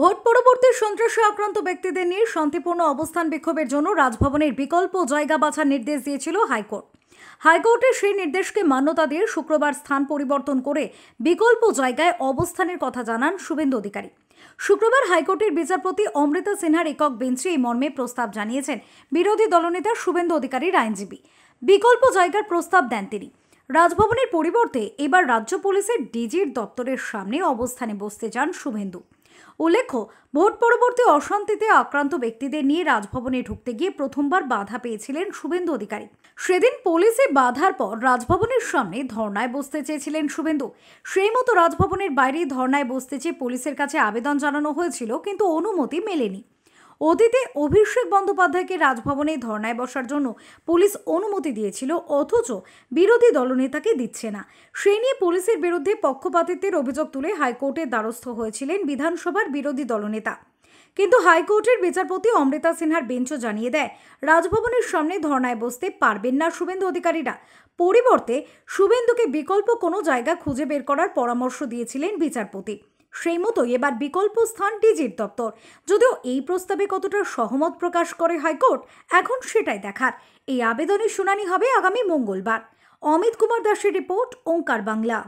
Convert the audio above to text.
vote পরবর্তী সন্ত্রাসে আক্রান্ত ব্যক্তিদের নিয়ে শান্তিপূর্ণ অবস্থান বিক্ষোভের জন্য রাজভবনের বিকল্প জায়গা বাছার নির্দেশ দিয়েছিল হাইকোর্ট হাইকোর্টের সেই নির্দেশকে মান্যতা দিয়ে শুক্রবার স্থান পরিবর্তন করে বিকল্প জায়গায় অবস্থানের কথা জানান শুভেন্দু অধিকারী শুক্রবার হাইকোর্টের বিচারপতি অমৃতা সিনহার একক বেঞ্চে এই মর্মে প্রস্তাব জানিয়েছেন বিরোধী দলনেতা শুভেন্দু অধিকারীর আইনজীবী বিকল্প জায়গার প্রস্তাব দেন তিনি রাজভবনের পরিবর্তে এবার রাজ্য পুলিশের ডিজির দপ্তরের সামনে অবস্থানে বসতে যান শুভেন্দু উল্লেখ্য ভোট পরবর্তী অশান্তিতে আক্রান্ত ব্যক্তিদের নিয়ে রাজভবনে ঢুকতে গিয়ে প্রথমবার বাধা পেয়েছিলেন শুভেন্দু অধিকারী সেদিন পুলিশে বাধার পর রাজভবনের সামনে ধর্নায় বসতে চেয়েছিলেন শুভেন্দু সেই মতো রাজভবনের বাইরে ধর্নায় বসতে চেয়ে পুলিশের কাছে আবেদন জানানো হয়েছিল কিন্তু অনুমতি মেলেনি অতীতে অভিষেক বন্দ্যোপাধ্যায়কে রাজভবনে ধর্নায় বসার জন্য পুলিশ অনুমতি দিয়েছিল অথচ বিরোধী দলনেতাকে দিচ্ছে না সে নিয়ে পুলিশের বিরুদ্ধে পক্ষপাতিত্বের অভিযোগ তুলে হাইকোর্টের দ্বারস্থ হয়েছিলেন বিধানসভার বিরোধী দলনেতা কিন্তু হাইকোর্টের বিচারপতি অমৃতা সিনহার বেঞ্চও জানিয়ে দেয় রাজভবনের সামনে ধর্নায় বসতে পারবেন না শুভেন্দু অধিকারীরা পরিবর্তে শুভেন্দুকে বিকল্প কোনো জায়গা খুঁজে বের করার পরামর্শ দিয়েছিলেন বিচারপতি সেই মতোই এবার বিকল্প স্থান ডিজির দপ্তর যদিও এই প্রস্তাবে কতটা সহমত প্রকাশ করে হাইকোর্ট এখন সেটাই দেখার এই আবেদনের শুনানি হবে আগামী মঙ্গলবার অমিত কুমার দাসের রিপোর্ট ওঙ্কার বাংলা